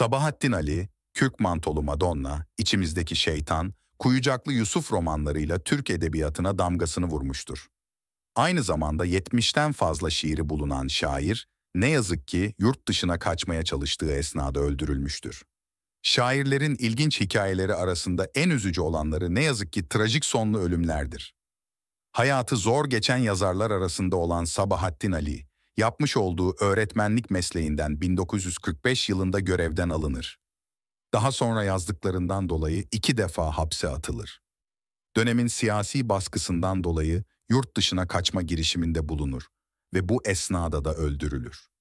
Sabahattin Ali, Kürk Mantolu Madonna, İçimizdeki Şeytan, Kuyucaklı Yusuf romanlarıyla Türk edebiyatına damgasını vurmuştur. Aynı zamanda 70'ten fazla şiiri bulunan şair, ne yazık ki yurt dışına kaçmaya çalıştığı esnada öldürülmüştür. Şairlerin ilginç hikayeleri arasında en üzücü olanları ne yazık ki trajik sonlu ölümlerdir. Hayatı zor geçen yazarlar arasında olan Sabahattin Ali, yapmış olduğu öğretmenlik mesleğinden 1945 yılında görevden alınır. Daha sonra yazdıklarından dolayı iki defa hapse atılır. Dönemin siyasi baskısından dolayı yurt dışına kaçma girişiminde bulunur ve bu esnada da öldürülür.